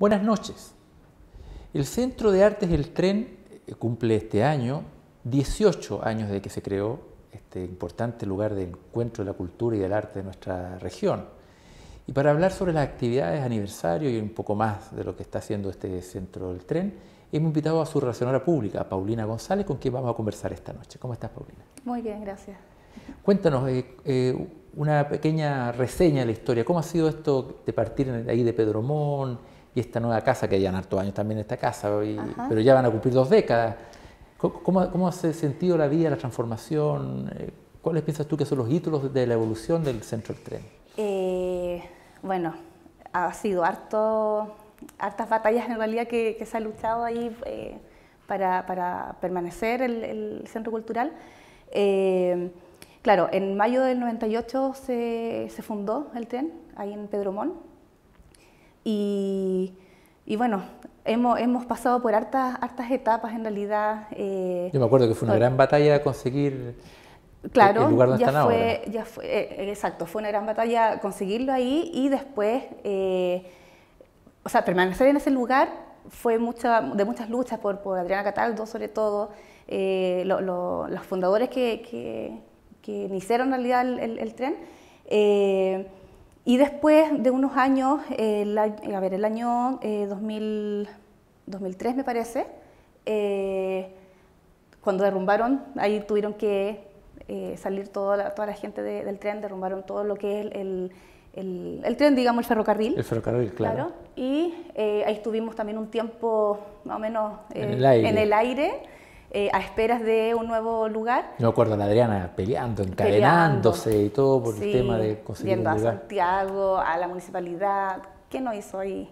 Buenas noches. El Centro de Artes del Tren eh, cumple este año 18 años de que se creó este importante lugar de encuentro de la cultura y del arte de nuestra región. Y para hablar sobre las actividades, aniversario y un poco más de lo que está haciendo este Centro del Tren, hemos invitado a su relacionadora pública, Paulina González, con quien vamos a conversar esta noche. ¿Cómo estás, Paulina? Muy bien, gracias. Cuéntanos eh, eh, una pequeña reseña de la historia. ¿Cómo ha sido esto de partir ahí de Pedromón? y esta nueva casa, que hayan hartos años también esta casa, pero ya van a cumplir dos décadas. ¿Cómo, cómo se sentido la vida, la transformación? Eh, ¿Cuáles piensas tú que son los hitos de la evolución del centro del tren? Eh, bueno, ha sido harto, hartas batallas en realidad que, se ha luchado ahí eh, para, para, permanecer el, centro cultural. claro, en mayo del 98 se, se fundó el tren, ahí en Pedromón, y, bueno, hemos, hemos, pasado por hartas, hartas etapas en realidad. Eh, Yo me acuerdo que fue una gran batalla conseguir claro, el lugar donde ya están fue, ahora. Eh, exacto, fue una gran batalla conseguirlo ahí y después, eh, o sea, permanecer en ese lugar fue mucha, de muchas luchas por, por Adriana Cataldo, sobre todo, los fundadores que, que, iniciaron en realidad el, el tren y después de unos años, a ver, el año 2003 eh, me parece, eh, cuando derrumbaron, ahí tuvieron que eh, salir toda la, toda la gente del tren, derrumbaron todo lo que es el, el, tren, digamos, el ferrocarril. El ferrocarril, claro. y ahí estuvimos también un tiempo más o menos En el aire eh, a esperas de un nuevo lugar. ...no me acuerdo la Adriana peleando, encadenándose y todo por el tema de conseguir un lugar. a Santiago, a la municipalidad, ¿qué no hizo ahí?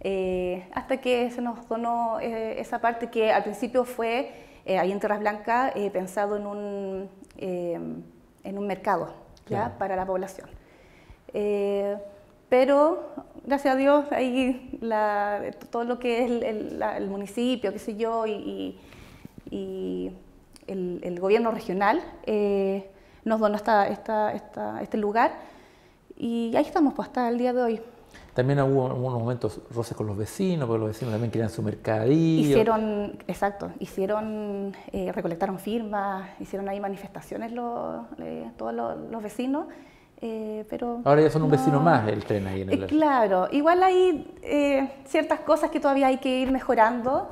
Eh, hasta que se nos donó eh, esa parte que al principio fue, ahí en Terras Blancas, pensado en un, en un mercado ¿ya? para la población. pero gracias a Dios ahí la, todo lo que es el, municipio, qué sé yo, y y el, gobierno regional eh, nos donó esta, este lugar y ahí estamos pues, hasta el día de hoy. También hubo unos momentos roces con los vecinos, porque los vecinos también querían su mercadillo. Hicieron, exacto, hicieron, eh, recolectaron firmas, hicieron ahí manifestaciones eh, todos los vecinos eh, pero Ahora ya son un vecino más el tren ahí en el... Eh, claro, igual hay eh, ciertas cosas que todavía hay que ir mejorando,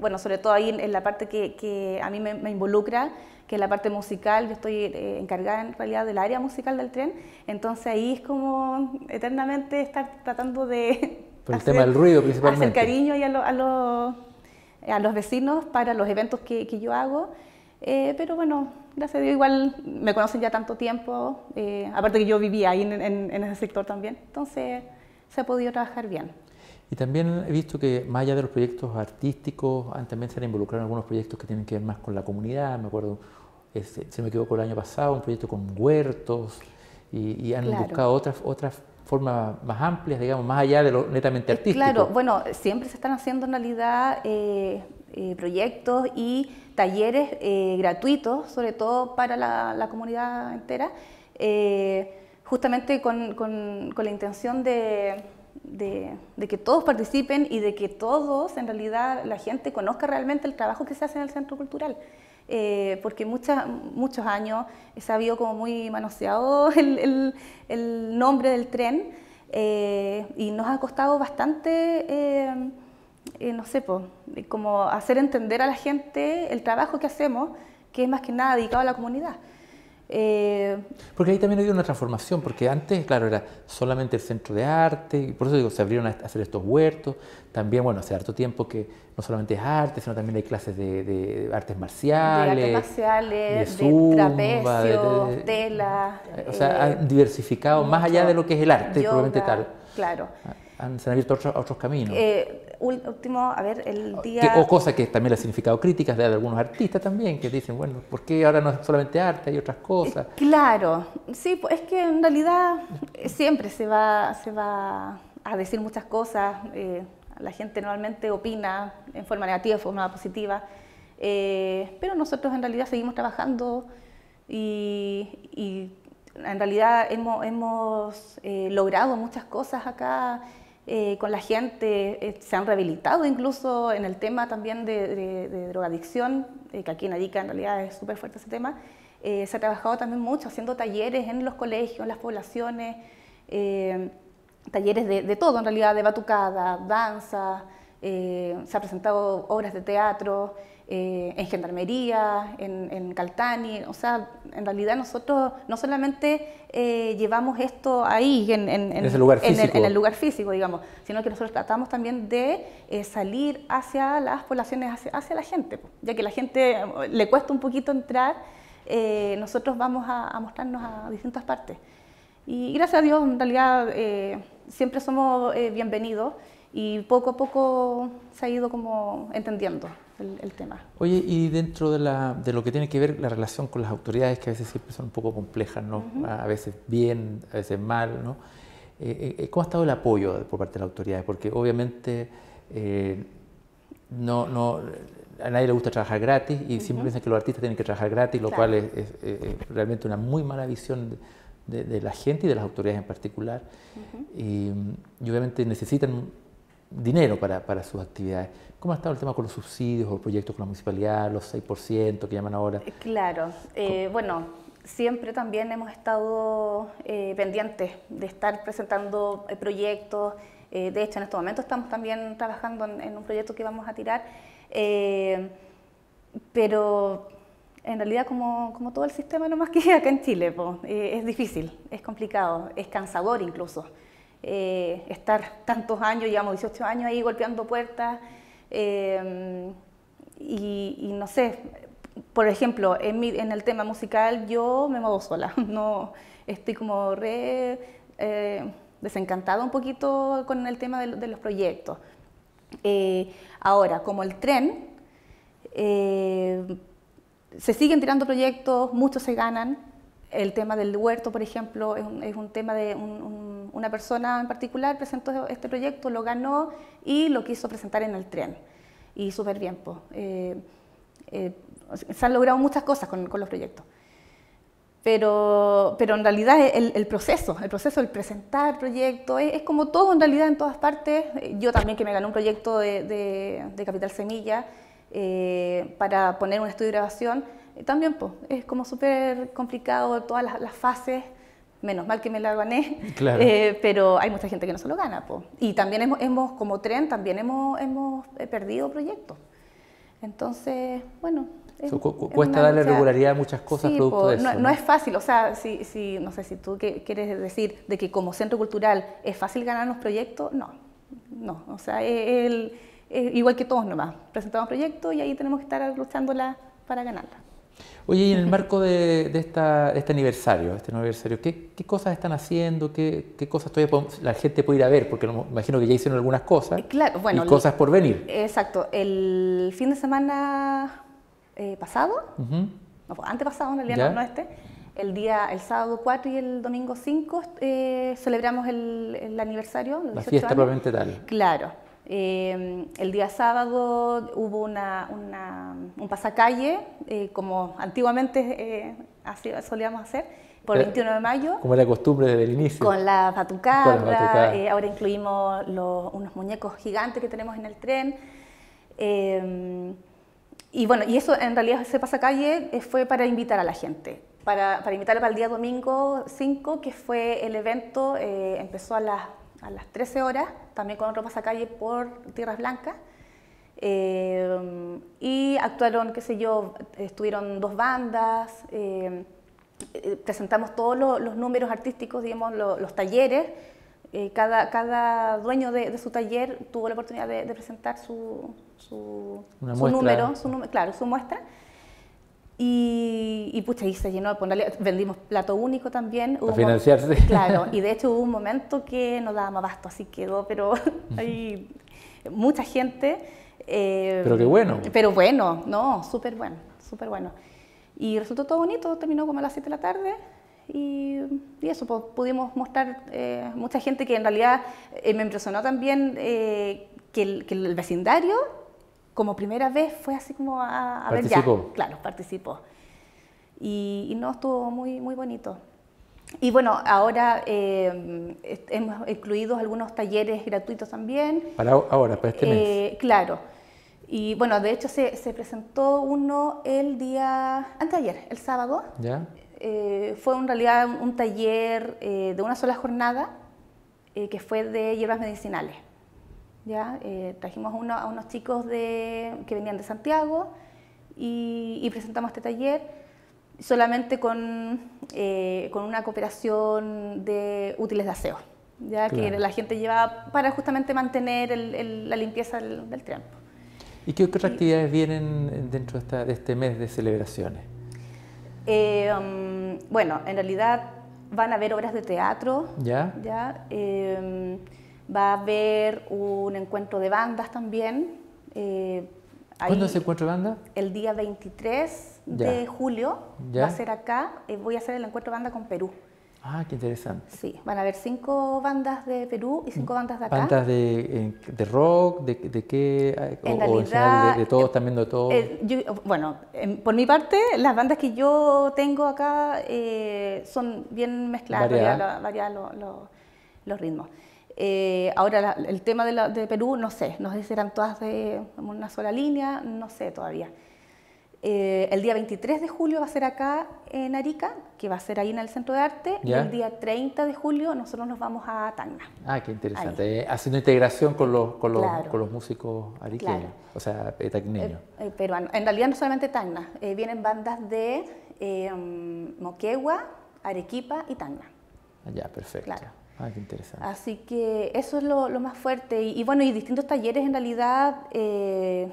bueno, sobre todo ahí en, la parte que, a mí me, involucra, que es la parte musical, yo estoy encargada en realidad del área musical del tren, entonces ahí es como eternamente estar tratando de... Por el tema del ruido principalmente. Hacer cariño a, los vecinos para los eventos que, que yo hago, pero bueno, gracias a Dios, igual me conocen ya tanto tiempo, eh, aparte que yo vivía ahí en, ese sector también, entonces se ha podido trabajar bien. Y también he visto que más allá de los proyectos artísticos, también se han involucrado en algunos proyectos que tienen que ver más con la comunidad, me acuerdo, este, si me me equivoco, el año pasado, un proyecto con huertos, y, han buscado otras, otras formas más amplias, digamos, más allá de lo netamente eh, artístico. Claro, bueno, siempre se están haciendo en realidad eh, eh, proyectos y talleres eh, gratuitos, sobre todo para la, comunidad entera, eh, justamente con, con, la intención de, de, que todos participen y de que todos, en realidad, la gente conozca realmente el trabajo que se hace en el centro cultural. porque muchos muchos años se ha como muy manoseado el, el, nombre del tren y nos ha costado bastante... Eh, no sé, como hacer entender a la gente el trabajo que hacemos, que es más que nada dedicado a la comunidad. Eh, porque ahí también ha habido una transformación, porque antes, claro, era solamente el centro de arte, y por eso digo, se abrieron a hacer estos huertos, también, bueno, hace harto tiempo que no solamente es arte, sino también hay clases de, artes marciales, de, artes marciales, de, zumba, de tela. O sea, han eh, diversificado más allá de lo que es el arte, probablemente tal. Claro. Ah, han, se han abierto otros, otros caminos último, a ver, el ah, día... o cosas que también le han significado críticas de algunos artistas también, que dicen, bueno, ¿por qué ahora no es solamente arte, hay otras cosas? Claro, sí, pues, es que en realidad eh, siempre se va, se va a decir muchas cosas, eh, la gente normalmente opina en forma negativa, en forma positiva, eh, pero nosotros en realidad seguimos trabajando y, en realidad hemos, hemos logrado muchas cosas acá. Eh, con la gente, eh, se han rehabilitado incluso en el tema también de, drogadicción, eh, que aquí en Arica en realidad es súper fuerte ese tema. se ha trabajado también mucho haciendo talleres en los colegios, en las poblaciones, talleres de, de, todo en realidad, de batucada, danza, se ha presentado obras de teatro. Eh, en Gendarmería, en, Caltani. O sea, en realidad nosotros no solamente eh, llevamos esto ahí, en, el, lugar en, el, lugar físico, digamos, sino que nosotros tratamos también de eh, salir hacia las poblaciones, hacia, la gente, ya que la gente le cuesta un poquito entrar, nosotros vamos a, a, mostrarnos a distintas partes. Y gracias a Dios, en realidad, siempre somos bienvenidos y poco a poco se ha ido como entendiendo el, tema. Oye, y dentro de, lo que tiene que ver la relación con las autoridades, que a veces siempre son un poco complejas, ¿no? A veces bien, a veces mal, ¿no? Eh, eh, eh, ¿Cómo ha estado el apoyo por parte de las autoridades? Porque obviamente no, no, a nadie le gusta trabajar gratis y siempre piensan que los artistas tienen que trabajar gratis, lo cual es, realmente una muy mala visión. De, la gente y de las autoridades en particular. y, obviamente necesitan dinero para, sus actividades. ¿Cómo ha estado el tema con los subsidios o proyectos con la municipalidad, los 6% que llaman ahora? Eh, claro, eh, bueno, siempre también hemos estado eh, pendientes de estar presentando proyectos. de hecho, en este momento estamos también trabajando en, un proyecto que vamos a tirar. pero en realidad, como, como, todo el sistema, no más que acá en Chile, es difícil, es complicado, es cansador incluso. Eh, estar tantos años, llevamos 18 años ahí golpeando puertas. Eh, y, no sé, por ejemplo, en, el tema musical yo me muevo sola, no estoy como re eh, desencantada un poquito con el tema de, los proyectos. ahora, como el tren, se siguen tirando proyectos, muchos se ganan, el tema del huerto, por ejemplo, es un, tema de una persona en particular presentó este proyecto, lo ganó y lo quiso presentar en el tren. Y súper bien, eh, eh, se han logrado muchas cosas con, los proyectos. Pero, pero en realidad el, proceso, el proceso del presentar proyectos, es, como todo en realidad en todas partes. Yo también que me ganó un proyecto de, de, Capital Semilla eh, para poner un estudio de grabación, también pues, es como súper complicado todas las, fases. Menos mal que me la gané, eh, pero hay mucha gente que no se lo gana. Y también hemos, como tren, también hemos, hemos eh, perdido proyectos. Entonces, bueno. cuesta darle regularidad a muchas cosas producto de eso. No, es fácil, o sea, si, si, no sé si tú quieres decir de que como centro cultural es fácil ganar los proyectos, no, no, o sea, igual que todos nomás, presentamos proyectos y ahí tenemos que estar luchándola para ganarla. Oye, y en el marco de, este aniversario, este aniversario, ¿qué, cosas están haciendo? ¿Qué, cosas todavía la gente puede ir a ver? Porque me imagino que ya hicieron algunas cosas. Y cosas por venir. Exacto. El fin de semana eh, pasado, antes pasado, no, pues, antepasado en realidad, no, no, este, el día, el sábado 4 y el domingo 5 eh, celebramos el, aniversario. La fiesta probablemente tal. Claro. Em, el día sábado hubo una, un pasacalle, eh, como antiguamente eh, solíamos hacer, por el 21 eh, de mayo. Como era costumbre desde el inicio. Con la batucada, ahora incluimos unos muñecos gigantes que tenemos en el tren. Em, y bueno, y eso en realidad ese pasacalle fue para invitar a la gente. Para, para, para el día domingo 5, que fue el evento, empezó a las a las 13 horas, también con a calle por Tierras Blancas. Eh, y actuaron, qué sé yo, estuvieron dos bandas, eh, eh, presentamos todos los, números artísticos, digamos, los, talleres. cada, cada, dueño de, su taller tuvo la oportunidad de, presentar su, su, su número, su, claro, su muestra. Y y pues ahí se llenó de Vendimos plato único también. Para financiarse. claro, y de hecho hubo un momento que no daba más abasto, así quedó, pero hay mucha gente. Eh, pero qué bueno. Pero bueno, no, súper bueno, súper bueno. Y resultó todo bonito, terminó como a las 7 de la tarde. Y, y, eso, pues, pudimos mostrar eh, mucha gente que en realidad eh, me impresionó también que, el, que, el, vecindario, como primera vez, fue así como a, a ver ya. Claro, participó. Y, no, estuvo muy, muy bonito. Y bueno, ahora eh, hemos incluido algunos talleres gratuitos también. Para ahora, para este mes. Eh, claro. Y bueno, de hecho se, presentó uno el día, ...anteayer, el sábado. ¿Ya? Eh, fue en realidad un, taller de una sola jornada que fue de hierbas medicinales. ¿Ya? trajimos uno, a unos chicos de, que venían de Santiago y, y presentamos este taller solamente con, eh, con una cooperación de útiles de aseo, ya que la gente lleva para justamente mantener la limpieza del, del ¿Y qué otras actividades vienen dentro de, este mes de celebraciones? Eh, um, bueno, en realidad van a haber obras de teatro. ¿Ya? ¿ya? Eh, va a haber un encuentro de bandas también. ¿Cuándo se encuentro banda? El día 23 de julio va a ser acá. Eh, voy a hacer el encuentro banda con Perú. Ah, qué interesante. Sí, van a haber cinco bandas de Perú y cinco bandas de acá. ¿Bandas de, eh, de rock? ¿De, qué? o, de, todos, también de todos. bueno, em, por mi parte, las bandas que yo tengo acá eh, son bien mezcladas, varían los ritmos. Eh, ahora el tema de, Perú, no sé, no sé si eran todas de una sola línea, no sé todavía. Eh, el día 23 de julio va a ser acá en Arica, que va a ser ahí en el Centro de Arte. Y el día 30 de julio nosotros nos vamos a Tacna. Ah, qué interesante. Eh, haciendo integración con los, músicos ariqueños, o sea, tacneños. En realidad no solamente Tacna, vienen bandas de Moquegua, Arequipa y Tacna. Ya, perfecto. Claro. Ah, Así que eso es lo, más fuerte. Y, bueno, y distintos talleres en realidad eh,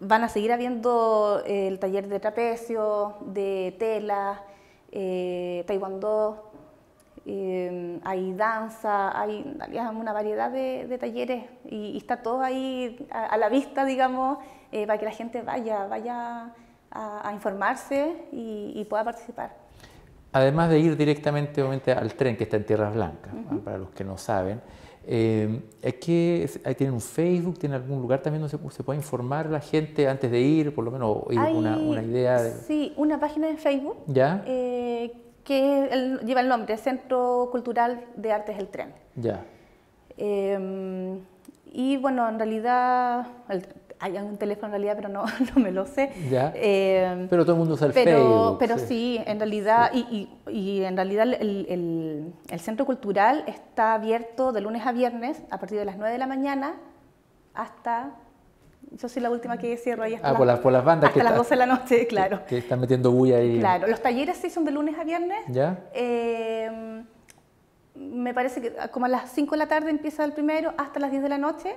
van a seguir habiendo eh, el taller de trapecio, de tela, eh, taekwondo, eh, hay danza, hay una variedad de, talleres y, está todo ahí a, la vista, digamos, para que la gente vaya, vaya a, informarse y pueda participar además de ir directamente obviamente, al tren que está en Tierras Blanca, para los que no saben, eh, es que ahí tienen un Facebook, tienen algún lugar también donde se, pueda informar la gente antes de ir, por lo menos ir Hay, una, idea. De... Sí, una página de Facebook ¿Ya? Eh, que lleva el nombre Centro Cultural de Artes del Tren. Ya. Em, y bueno, en realidad hay un teléfono en realidad, pero no, me lo sé. Em, pero todo el mundo usa el pero, Pero sí. en realidad, Y, en realidad el, Centro Cultural está abierto de lunes a viernes a partir de las 9 de la mañana hasta... Yo soy la última que cierro ahí hasta, ah, las, por las, bandas hasta las 12 de la noche, claro. Que, están metiendo bulla ahí. Claro, los talleres sí son de lunes a viernes. Em, me parece que como a las 5 de la tarde empieza el primero hasta las 10 de la noche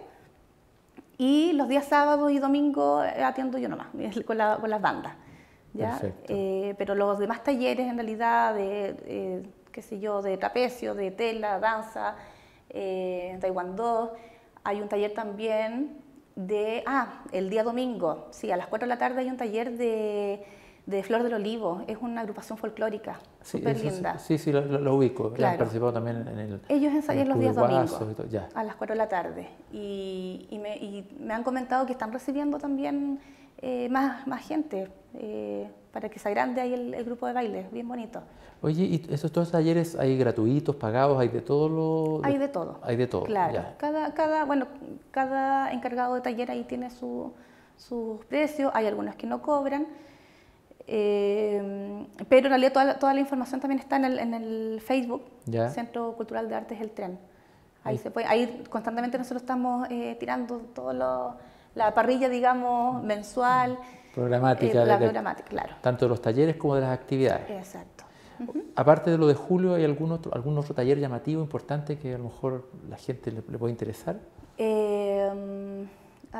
y los días sábados y domingo eh, atiendo yo nomás, con, con las bandas. Eh, pero los demás talleres en realidad de, eh, qué sé yo, de trapecio, de tela, danza, eh, 2 Hay un taller también de, ah, el día domingo, sí, a las 4 de la tarde hay un taller de de Flor del Olivo, es una agrupación folclórica súper linda. Sí, sí, lo, ubico, participado también Ellos ensayan los días domingos, a las 4 de la tarde, y, me, han comentado que están recibiendo también eh, más, más gente eh, para que se agrande ahí el, grupo de baile, bien bonito. Oye, ¿y esos todos talleres hay gratuitos, pagados, hay de todo lo...? Hay de todo. Hay de todo, Claro, Cada, cada, bueno, cada encargado de taller ahí tiene su, sus precios, hay algunos que no cobran, eh, pero en realidad toda, toda, la información también está en el, en el Facebook, Centro Cultural de Artes El Tren. Ahí, se puede, ahí constantemente nosotros estamos eh, tirando toda la parrilla, digamos, mensual. Programática. Eh, de. la programática, claro. Tanto de los talleres como de las actividades. Exacto. Aparte de lo de julio, ¿hay algún otro, algún otro taller llamativo, importante que a lo mejor la gente le, le puede interesar?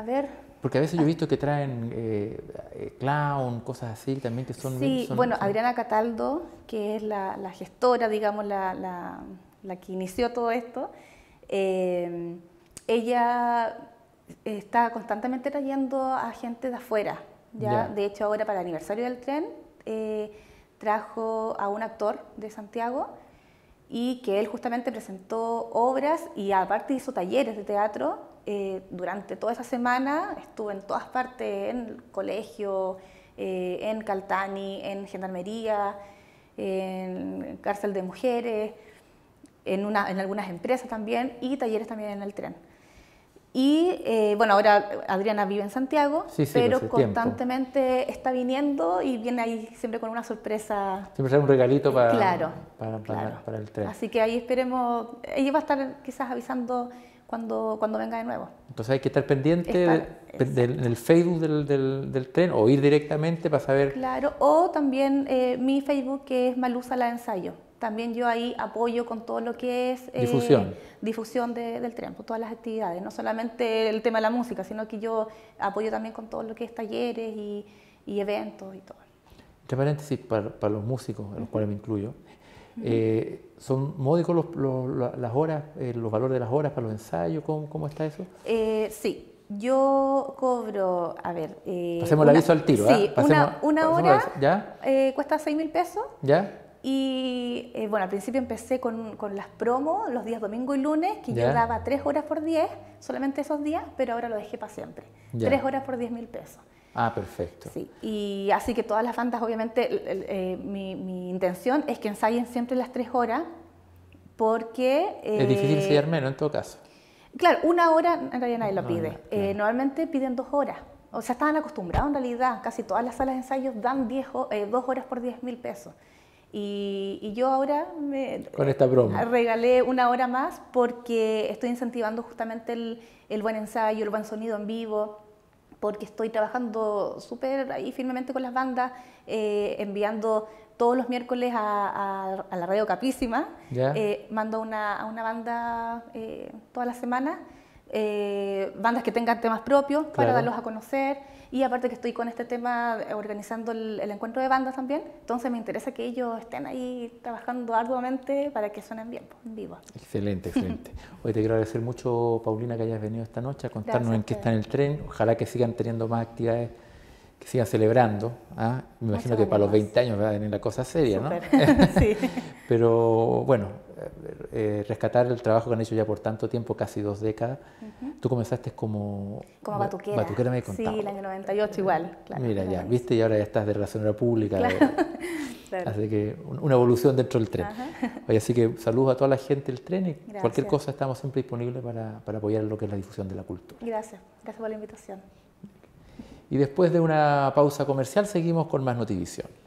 ver. Porque a veces yo he visto que traen eh, eh clown, cosas así también que son... Sí, bueno, Adriana Cataldo, que es la, gestora, digamos, la, la, que inició todo esto, eh, ella está constantemente trayendo a gente de afuera. ¿ya? De hecho, ahora para el aniversario del tren eh, trajo a un actor de Santiago y que él justamente presentó obras y aparte hizo talleres de teatro eh, durante toda esa semana estuve en todas partes, en el colegio, eh, en Caltani, en Gendarmería, en cárcel de mujeres, en, una, en algunas empresas también y talleres también en el tren. Y eh, bueno, ahora Adriana vive en Santiago, pero constantemente está viniendo y viene ahí siempre con una sorpresa. Siempre un regalito para, claro, para, para, el tren. Así que ahí esperemos, ella va a estar quizás avisando cuando, venga de nuevo. Entonces hay que estar pendiente del, Facebook del, tren o ir directamente para saber. Claro, o también eh, mi Facebook que es Malusa la Ensayo. También yo ahí apoyo con todo lo que es eh, difusión, difusión del tren, pues, todas las actividades, no solamente el tema de la música, sino que yo apoyo también con todo lo que es talleres y, eventos y todo. Entre paréntesis, para, los músicos, en los cuales me incluyo, eh, ¿Son módicos los, las horas, eh, los valores de las horas para los ensayos? ¿Cómo, está eso? Eh, sí, yo cobro, a ver... Hacemos el aviso al tiro, ¿ah? Sí, una, una hora ¿Ya? cuesta 6 mil pesos. ¿Ya? Y bueno, al principio empecé con, con, las promos los días domingo y lunes, que yo daba 3 horas por 10, solamente esos días, pero ahora lo dejé para siempre. 3 horas por 10 mil pesos. Ah, perfecto. Sí, y así que todas las bandas, obviamente, eh, mi, intención es que ensayen siempre las tres horas, porque... es difícil eh, ensayar menos en todo caso. Claro, una hora en realidad nadie lo pide. Eh, normalmente piden dos horas. O sea, estaban acostumbrados en realidad, casi todas las salas de ensayos dan dos horas por diez mil pesos. Y, yo ahora me Con esta broma. regalé una hora más porque estoy incentivando justamente el, el buen ensayo, el buen sonido en vivo porque estoy trabajando súper ahí firmemente con las bandas, eh, enviando todos los miércoles a, la radio Capísima eh, mando una, a una banda eh, toda la semana, bandas que tengan temas propios para darlos a conocer. Y aparte que estoy con este tema eh, organizando el, encuentro de bandas también, entonces me interesa que ellos estén ahí trabajando arduamente para que suenen bien, pues, en vivo. Excelente, excelente. Hoy te quiero agradecer mucho, Paulina, que hayas venido esta noche a contarnos en qué está en el tren. Ojalá que sigan teniendo más actividades que sigan celebrando. ¿ah? Me imagino que para los 20 años va a venir la cosa seria, ¿no? sí. Pero bueno, eh, eh, rescatar el trabajo que han hecho ya por tanto tiempo, casi dos décadas. Tú comenzaste como... Como batuquera. Batuquera me contaba. Sí, el año 98 igual. Mira, ya, viste, y ahora ya estás de relacionera pública. así que una evolución dentro del tren. así que saludos a toda la gente del tren y cualquier cosa estamos siempre disponibles para, para apoyar lo que es la difusión de la cultura. Gracias. Gracias por la invitación y después de una pausa comercial seguimos con más Notivisión.